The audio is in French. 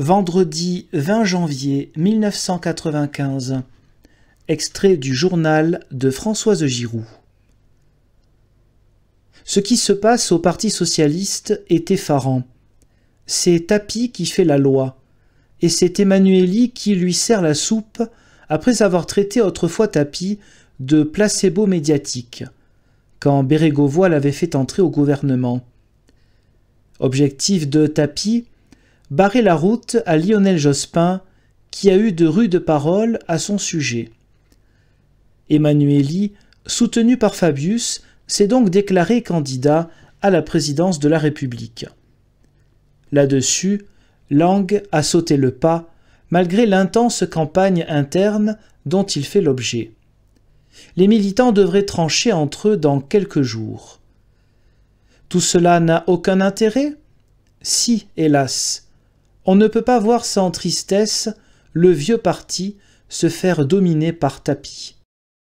vendredi 20 janvier 1995. Extrait du journal de Françoise Giroux Ce qui se passe au Parti socialiste est effarant. C'est Tapie qui fait la loi, et c'est Emmanueli qui lui sert la soupe après avoir traité autrefois Tapie de placebo médiatique, quand Bérégovoy l'avait fait entrer au gouvernement. Objectif de Tapie barrer la route à Lionel Jospin, qui a eu de rudes paroles à son sujet. Emmanueli, soutenu par Fabius, s'est donc déclaré candidat à la présidence de la République. Là-dessus, Lang a sauté le pas, malgré l'intense campagne interne dont il fait l'objet. Les militants devraient trancher entre eux dans quelques jours. Tout cela n'a aucun intérêt Si, hélas. On ne peut pas voir sans tristesse le vieux parti se faire dominer par tapis.